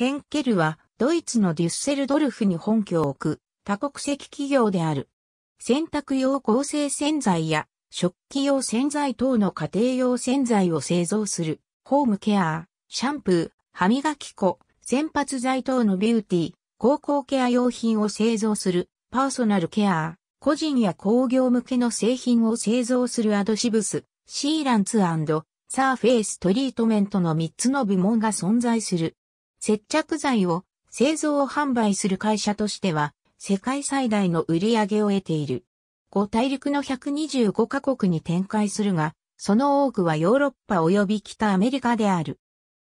ヘンケルは、ドイツのデュッセルドルフに本拠を置く、多国籍企業である。洗濯用合成洗剤や、食器用洗剤等の家庭用洗剤を製造する、ホームケア、シャンプー、歯磨き粉、洗髪剤等のビューティー、高校ケア用品を製造する、パーソナルケア、個人や工業向けの製品を製造するアドシブス、シーランツサーフェイストリートメントの3つの部門が存在する。接着剤を製造販売する会社としては、世界最大の売り上げを得ている。5大陸の125カ国に展開するが、その多くはヨーロッパ及び北アメリカである。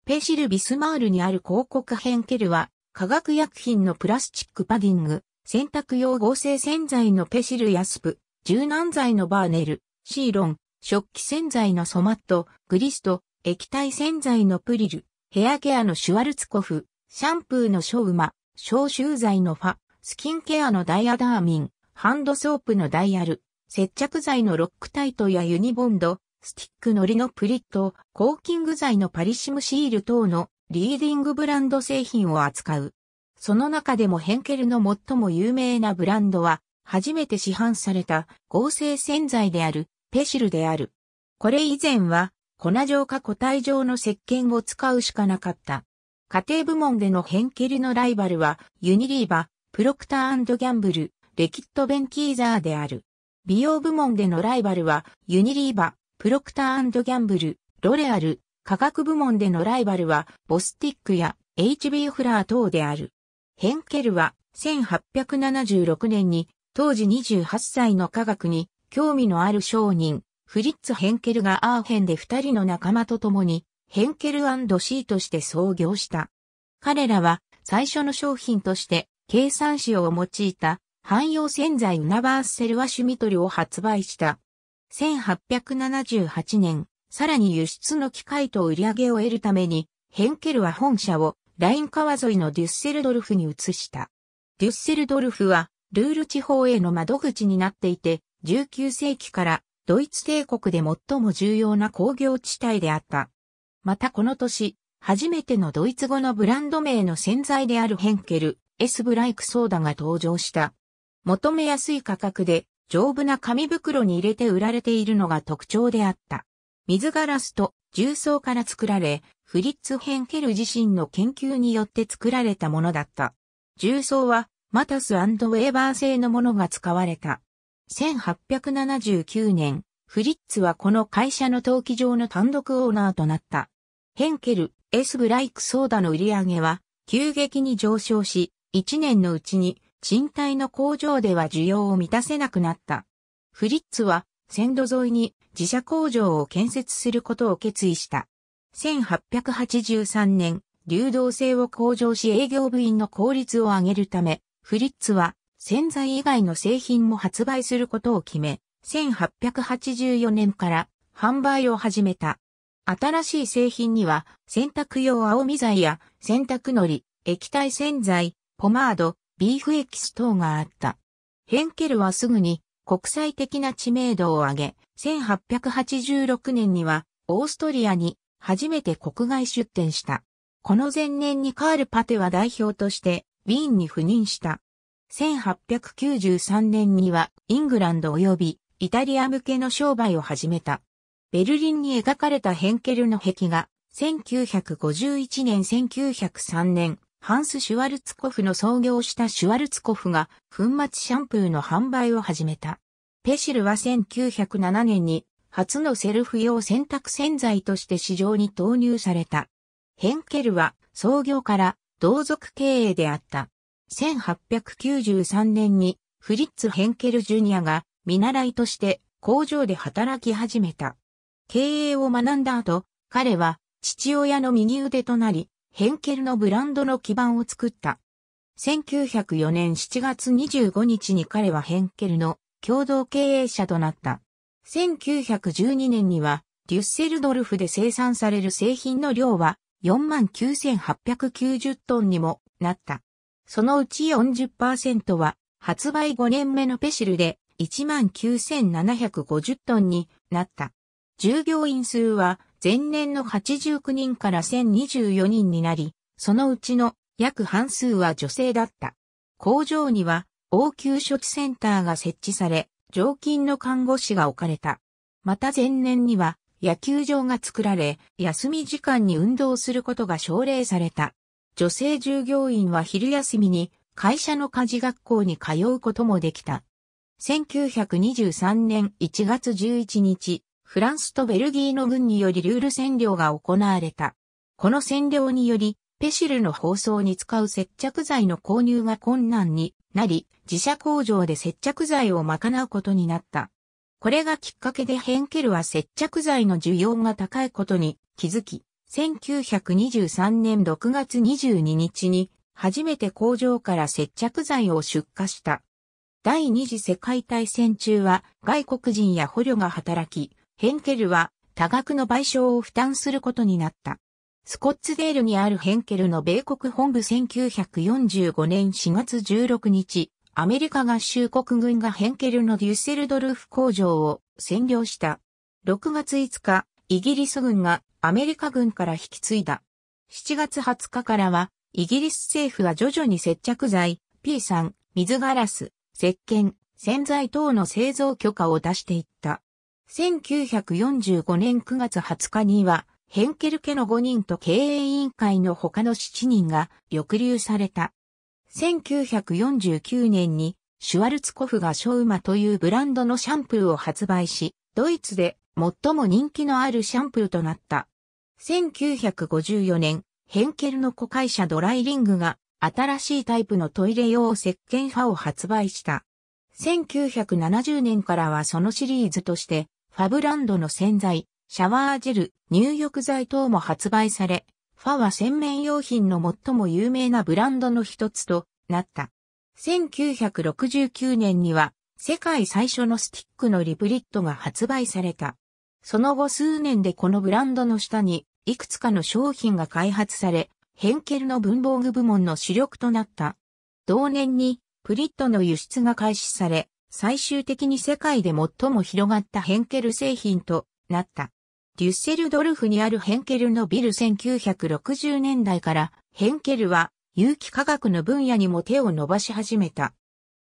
ペシル・ビスマールにある広告編ケルは、化学薬品のプラスチックパディング、洗濯用合成洗剤のペシル・ヤスプ、柔軟剤のバーネル、シーロン、食器洗剤のソマット、グリスト、液体洗剤のプリル、ヘアケアのシュワルツコフ、シャンプーのショウマ、消臭剤のファ、スキンケアのダイアダーミン、ハンドソープのダイヤル、接着剤のロックタイトやユニボンド、スティックのりのプリット、コーキング剤のパリシムシール等のリーディングブランド製品を扱う。その中でもヘンケルの最も有名なブランドは、初めて市販された合成洗剤である、ペシルである。これ以前は、粉状か固体状の石鹸を使うしかなかった。家庭部門でのヘンケルのライバルは、ユニリーバ、プロクターギャンブル、レキットベンキーザーである。美容部門でのライバルは、ユニリーバ、プロクターギャンブル、ロレアル、科学部門でのライバルは、ボスティックや HB フラー等である。ヘンケルは、1876年に、当時28歳の科学に、興味のある商人、フリッツ・ヘンケルがアーヘンで二人の仲間と共に、ヘンケルシーとして創業した。彼らは、最初の商品として、計算紙を用いた、汎用洗剤ウナバースセルワシュミトリを発売した。1878年、さらに輸出の機会と売り上げを得るために、ヘンケルは本社を、ライン川沿いのデュッセルドルフに移した。デュッセルドルフは、ルール地方への窓口になっていて、19世紀からドイツ帝国で最も重要な工業地帯であった。またこの年、初めてのドイツ語のブランド名の洗剤であるヘンケル、エスブライクソーダが登場した。求めやすい価格で丈夫な紙袋に入れて売られているのが特徴であった。水ガラスと重曹から作られ、フリッツ・ヘンケル自身の研究によって作られたものだった。重曹はマタスウェーバー製のものが使われた。1879年、フリッツはこの会社の登記上の単独オーナーとなった。ヘンケル、エスブライクソーダの売り上げは急激に上昇し、1年のうちに賃貸の工場では需要を満たせなくなった。フリッツは線路沿いに自社工場を建設することを決意した。1883年、流動性を向上し営業部員の効率を上げるため、フリッツは洗剤以外の製品も発売することを決め、1884年から販売を始めた。新しい製品には、洗濯用青み剤や洗濯糊、液体洗剤、ポマード、ビーフエキス等があった。ヘンケルはすぐに国際的な知名度を上げ、1886年にはオーストリアに初めて国外出展した。この前年にカール・パテは代表としてウィーンに赴任した。1893年にはイングランド及びイタリア向けの商売を始めた。ベルリンに描かれたヘンケルの壁画、1951年1903年、ハンス・シュワルツコフの創業したシュワルツコフが粉末シャンプーの販売を始めた。ペシルは1907年に初のセルフ用洗濯洗剤として市場に投入された。ヘンケルは創業から同族経営であった。1893年にフリッツ・ヘンケル・ジュニアが見習いとして工場で働き始めた。経営を学んだ後、彼は父親の右腕となり、ヘンケルのブランドの基盤を作った。1904年7月25日に彼はヘンケルの共同経営者となった。1912年には、デュッセルドルフで生産される製品の量は49,890トンにもなった。そのうち40%は発売5年目のペシルで19,750トンになった。従業員数は前年の89人から1024人になり、そのうちの約半数は女性だった。工場には応急処置センターが設置され、常勤の看護師が置かれた。また前年には野球場が作られ、休み時間に運動することが奨励された。女性従業員は昼休みに会社の家事学校に通うこともできた。1923年1月11日、フランスとベルギーの軍によりルール占領が行われた。この占領により、ペシルの包装に使う接着剤の購入が困難になり、自社工場で接着剤を賄うことになった。これがきっかけでヘンケルは接着剤の需要が高いことに気づき、1923年6月22日に初めて工場から接着剤を出荷した。第二次世界大戦中は外国人や捕虜が働き、ヘンケルは多額の賠償を負担することになった。スコッツデールにあるヘンケルの米国本部1945年4月16日、アメリカ合衆国軍がヘンケルのデュッセルドルフ工場を占領した。6月5日、イギリス軍がアメリカ軍から引き継いだ。7月20日からは、イギリス政府は徐々に接着剤、P さん、水ガラス、石鹸、洗剤等の製造許可を出していった。1945年9月20日には、ヘンケル家の5人と経営委員会の他の7人が抑留された。1949年にシュワルツコフがショウマというブランドのシャンプーを発売し、ドイツで最も人気のあるシャンプーとなった。1954年、ヘンケルの子会社ドライリングが新しいタイプのトイレ用石鹸ファを発売した。1970年からはそのシリーズとして、ファブランドの洗剤、シャワージェル、入浴剤等も発売され、ファは洗面用品の最も有名なブランドの一つとなった。1969年には、世界最初のスティックのリブリットが発売された。その後数年でこのブランドの下にいくつかの商品が開発され、ヘンケルの文房具部門の主力となった。同年に、プリットの輸出が開始され、最終的に世界で最も広がったヘンケル製品となった。デュッセルドルフにあるヘンケルのビル1960年代からヘンケルは有機化学の分野にも手を伸ばし始めた。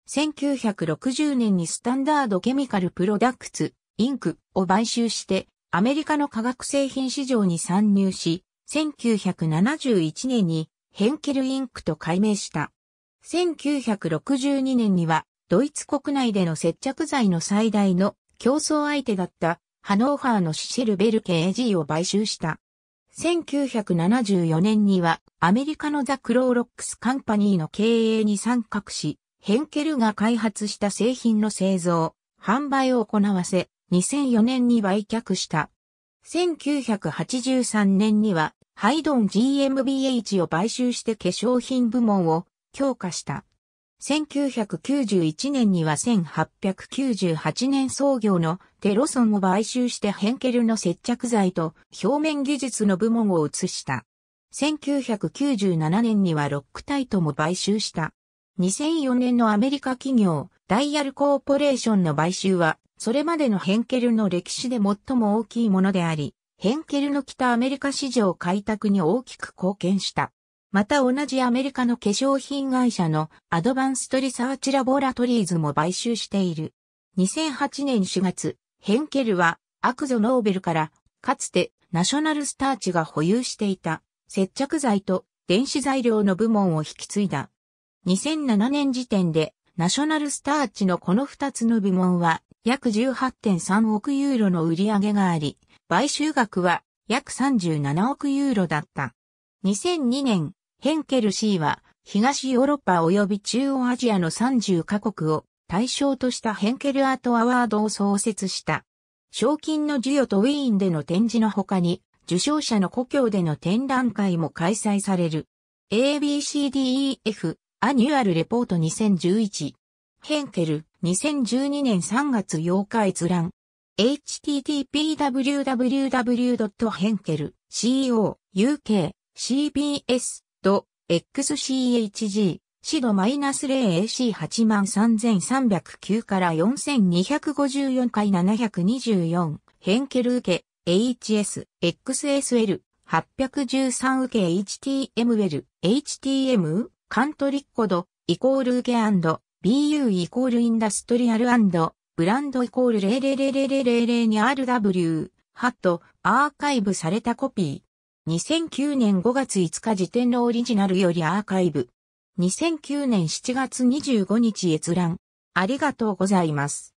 1960年にスタンダードケミカルプロダクツ、インクを買収してアメリカの化学製品市場に参入し、1971年にヘンケルインクと改名した。1962年にはドイツ国内での接着剤の最大の競争相手だったハノーファーのシシェルベルケ AG を買収した。1974年にはアメリカのザ・クローロックスカンパニーの経営に参画し、ヘンケルが開発した製品の製造、販売を行わせ、2004年に売却した。1983年にはハイドン GmbH を買収して化粧品部門を強化した。1991年には1898年創業のテロソンを買収してヘンケルの接着剤と表面技術の部門を移した。1997年にはロックタイトも買収した。2004年のアメリカ企業ダイヤルコーポレーションの買収はそれまでのヘンケルの歴史で最も大きいものであり、ヘンケルの北アメリカ市場開拓に大きく貢献した。また同じアメリカの化粧品会社のアドバンストリサーチラボラトリーズも買収している。2008年4月、ヘンケルはアクゾノーベルからかつてナショナルスターチが保有していた接着剤と電子材料の部門を引き継いだ。2007年時点でナショナルスターチのこの2つの部門は約18.3億ユーロの売り上げがあり、買収額は約37億ユーロだった。2002年、ヘンケル C は東ヨーロッパ及び中央アジアの30カ国を対象としたヘンケルアートアワードを創設した。賞金の授与とウィーンでの展示の他に、受賞者の故郷での展覧会も開催される。ABCDEF アニュアルレポート2011ヘンケル2012年3月8日閲覧。http://www.henkel.co.uk.cbs.xchg シド -0AC83309 から4254回724ヘンケル受け HS XSL 813受け HTML HTM カントリッコドイコール受け BU イコールインダストリアルブランドイコール000000に RW、ハット、アーカイブされたコピー。2009年5月5日時点のオリジナルよりアーカイブ。2009年7月25日閲覧。ありがとうございます。